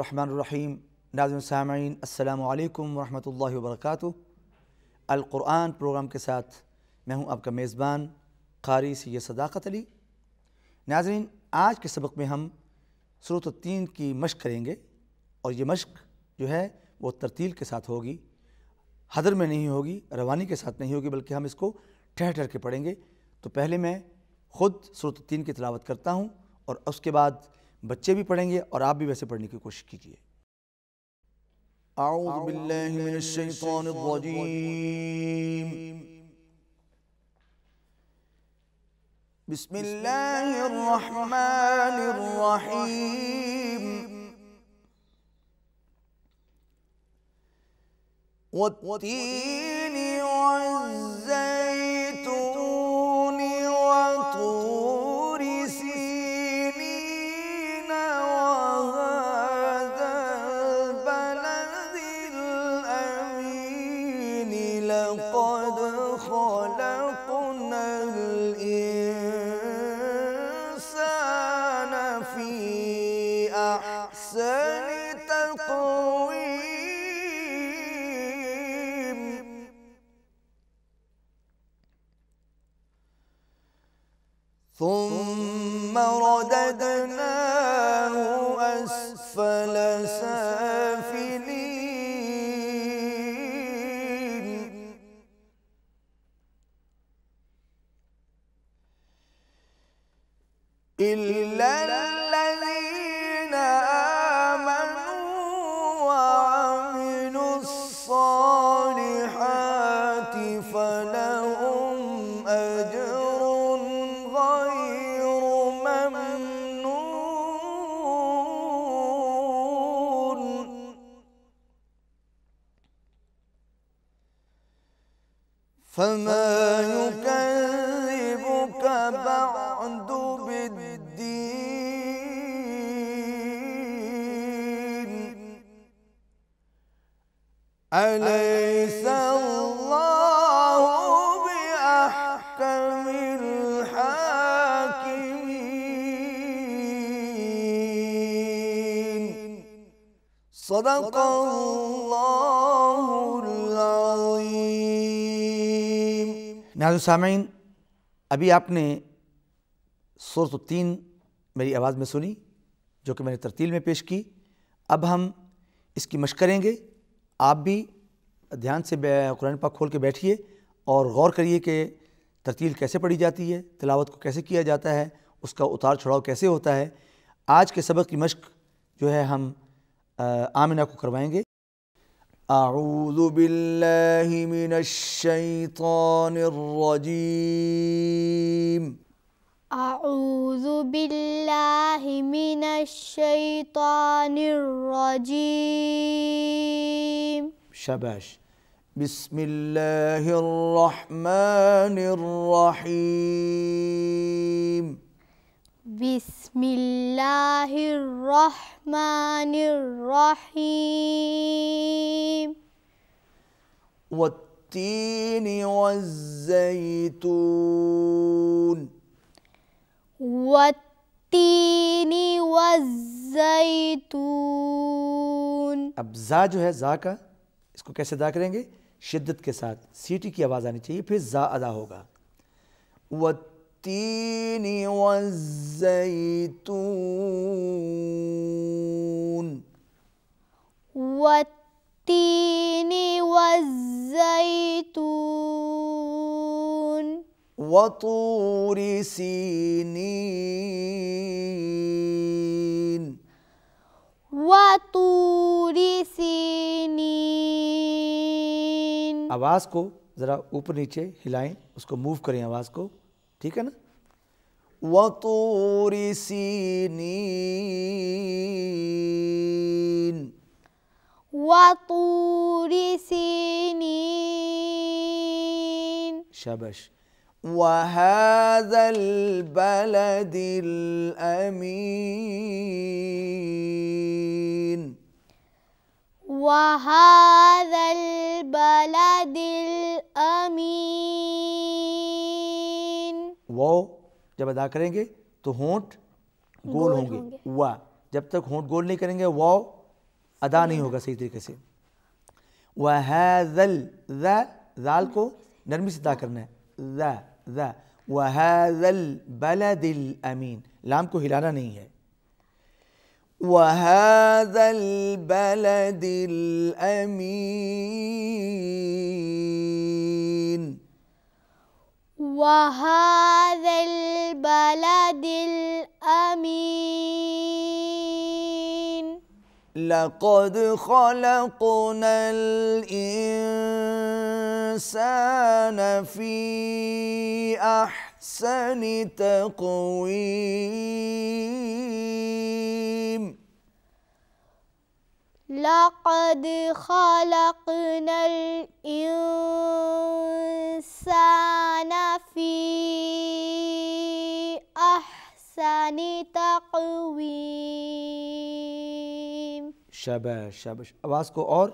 الرحمن الرحیم ناظرین سامعین السلام علیکم ورحمۃ اللہ وبرکاتہ القرآن پروگرام کے ساتھ میں ہوں آپ کا میزبان قاری سید صداقت علی ناظرین آج کے سبق میں ہم صورت الدین کی مشق کریں گے اور یہ مشق جو ہے وہ ترتیل کے ساتھ ہوگی حدر میں نہیں ہوگی روانی کے ساتھ نہیں ہوگی بلکہ ہم اس کو ٹھہر ٹھہر کے پڑھیں گے تو پہلے میں خود صورت الدین کی تلاوت کرتا ہوں اور اس کے بعد بچے بھی پڑھیں گے اور آپ بھی ویسے پڑھنے کی کوشش کیجئے اعوذ باللہ من الشیطان الرجیم بسم اللہ الرحمن الرحیم والتین والزیم إلا الذين آمنوا وعملوا الصالحات فلهم أجر غير ممنون فما يكلم صدق سامعین ابھی آپ نے صورت التین میری آواز میں سنی جو کہ میں نے ترتیل میں پیش کی اب ہم اس کی مشق کریں گے آپ بھی دھیان سے قرآن پاک کھول کے بیٹھیے اور غور کریے کہ ترتیل کیسے پڑھی جاتی ہے تلاوت کو کیسے کیا جاتا ہے اس کا اتار چڑھاؤ کیسے ہوتا ہے آج کے سبق کی مشق جو ہے ہم آمنہ کو کروائیں گے اعوذ باللہ من الشیطان الرجیم أعوذ بالله من الشيطان الرجيم شباش بسم الله الرحمن الرحيم بسم الله الرحمن الرحيم والتين والزيتون وتی وزیت اب زا جو ہے زا کا اس کو کیسے ادا کریں گے شدت کے ساتھ سیٹی کی آواز آنی چاہیے پھر زا ادا ہوگا وتی نی وزیت وتی وطور سینین وطور سینین آواز کو ذرا اوپر نیچے ہلائیں اس کو موو کریں آواز کو ٹھیک ہے نا وطور سینین وطور سینین شبش وهذا البلد الأمين وهذا البلد الأمين و جب ادا کریں گے تو ہونٹ گول ہوں گے و جب تک ہونٹ گول نہیں کریں گے و ادا نہیں ہوگا صحیح طریقے سے ویزل ذَال کو نرمی سے ادا کرنا ہے ز ذا وهذا البلد الأمين لام کو ہلانا نہیں ہے وهذا البلد الأمين وهذا البلد الأمين لقد خلقنا الإنسان الإنسان في أحسن تقويم لقد خلقنا الإنسان في أحسن تقويم شاباش شاباش आवाज़ को और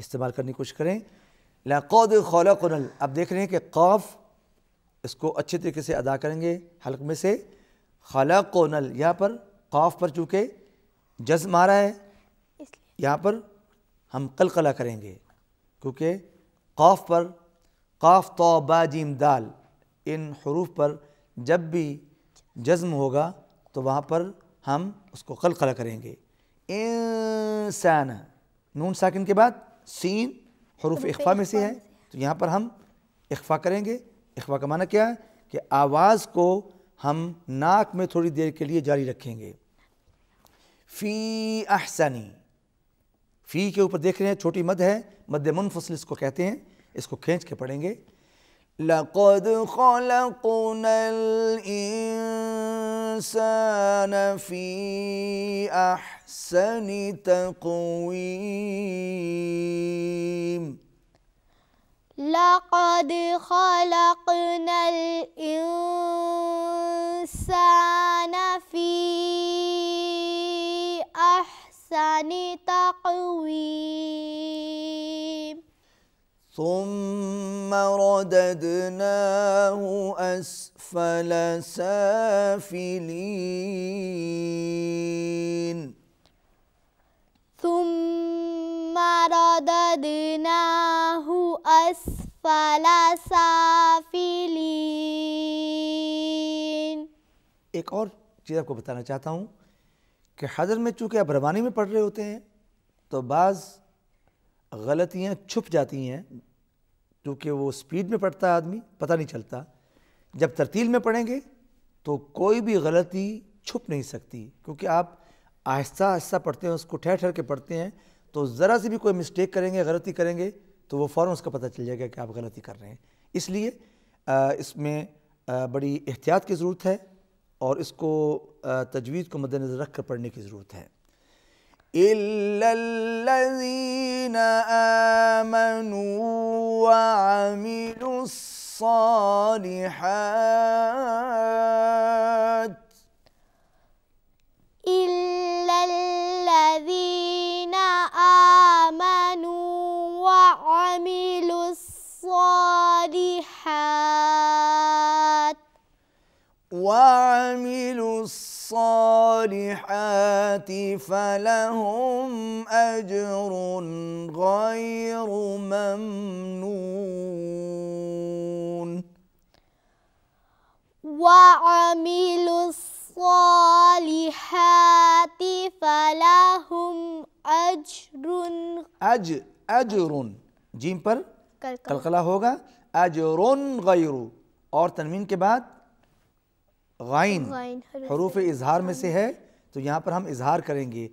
इस्तेमाल करने की कोशिश करें لقد خلقنا اب دیکھ رہے ہیں کہ قاف اس کو اچھے طریقے سے ادا کریں گے حلق میں سے خلا یہاں پر قاف پر چونکہ جزم آ رہا ہے یہاں پر ہم قلقلہ کریں گے کیونکہ قاف پر قاف تو باجیم دال ان حروف پر جب بھی جزم ہوگا تو وہاں پر ہم اس کو قلقلہ کریں گے انسان نون ساکن کے بعد سین حروف اخفا میں سے ہے تو یہاں پر ہم اخفا کریں گے اخفا کا معنی کیا ہے کہ آواز کو ہم ناک میں تھوڑی دیر کے لیے جاری رکھیں گے فی احسنی فی کے اوپر دیکھ رہے ہیں چھوٹی مد ہے مد منفصل اس کو کہتے ہیں اس کو کھینچ کے پڑھیں گے آ أحسن تقويم لقد خلقنا الإنسان في أحسن تقويم ثم رددناه أسفل سافلين ثم رددناه ایک اور چیز آپ کو بتانا چاہتا ہوں کہ حضر میں چونکہ آپ روانی میں پڑھ رہے ہوتے ہیں تو بعض غلطیاں چھپ جاتی ہیں کیونکہ وہ سپیڈ میں پڑھتا ہے آدمی پتہ نہیں چلتا جب ترتیل میں پڑھیں گے تو کوئی بھی غلطی چھپ نہیں سکتی کیونکہ آپ آہستہ آہستہ پڑھتے ہیں اس کو ٹھہر ٹھہر کے پڑھتے ہیں تو ذرا سی بھی کوئی مسٹیک کریں گے غلطی کریں گے تو وہ فوراً اس کا پتہ چل جائے گا کہ آپ غلطی کر رہے ہیں اس لیے اس میں بڑی احتیاط کی ضرورت ہے اور اس کو تجوید کو مد نظر رکھ کر پڑھنے کی ضرورت ہے وعملوا الصالحات فلهم اجر غير ممنون وعملوا الصالحات فلهم اجر اجر اجر جيم पर कलकला होगा अजरुन गैरू और तनवीन के बाद غائن حروف اظہار میں سے ہاں۔ ہے تو یہاں پر ہم اظہار کریں گے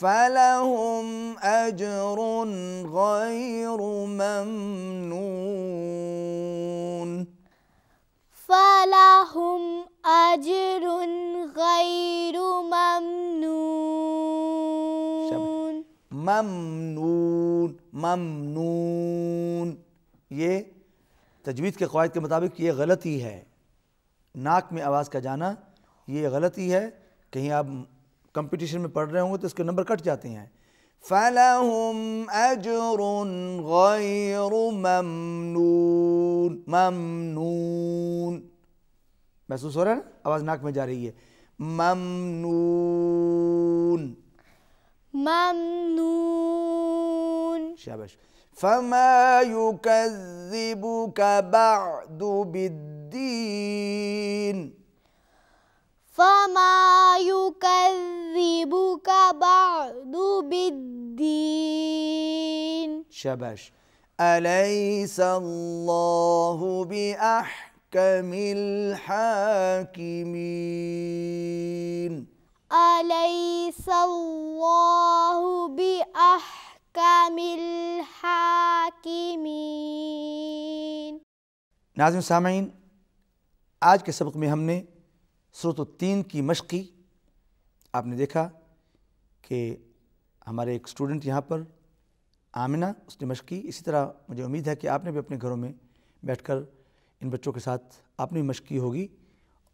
فَلَهُمْ أَجْرٌ غَيْرُ مَمْنُونَ فَلَهُمْ أَجْرٌ غَيْرُ مَمْنُونَ ممنون ممنون یہ تجوید کے قواعد کے مطابق یہ غلط ہی ہے ناک میں آواز کا جانا یہ غلطی ہے کہیں آپ کمپٹیشن میں پڑھ رہے ہوں گے تو اس کے نمبر کٹ جاتے ہیں فَلَهُمْ أَجْرٌ غَيْرُ مَمْنُون مَمْنُون محسوس ہو رہا ہے آواز ناک میں جا رہی ہے مم نو شابش فما يكذبك بعد بالدين فما يكذبك بعد بالدين شبش أليس الله بأحكم الحاكمين أليس الله بأحكم الحاكمين ناظم سامعین آج کے سبق میں ہم نے صورت التین کی مشق کی آپ نے دیکھا کہ ہمارے ایک اسٹوڈنٹ یہاں پر آمنہ اس نے مشق کی اسی طرح مجھے امید ہے کہ آپ نے بھی اپنے گھروں میں بیٹھ کر ان بچوں کے ساتھ آپ مشق مشقی ہوگی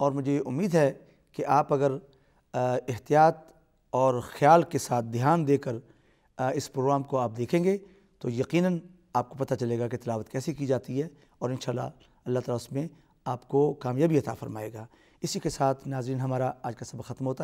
اور مجھے امید ہے کہ آپ اگر احتیاط اور خیال کے ساتھ دھیان دے کر اس پروگرام کو آپ دیکھیں گے تو یقیناً آپ کو پتہ چلے گا کہ تلاوت کیسے کی جاتی ہے اور انشاءاللہ اللہ اللہ تعالیٰ اس میں آپ کو کامیابی عطا فرمائے گا اسی کے ساتھ ناظرین ہمارا آج کا سبق ختم ہوتا ہے